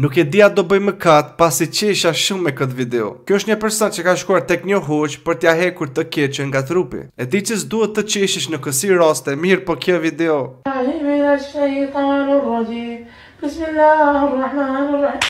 Nuk e dia do bëj më kat pasi që isha shumë me këtë video. Kjo është një person që ka shkuar tek një hoq për t'ia hequr të keqën nga trupi. E di që s'duhet të qeshish në kësi raste, mirë po kjo video. Bismillahirrahmanirrahim.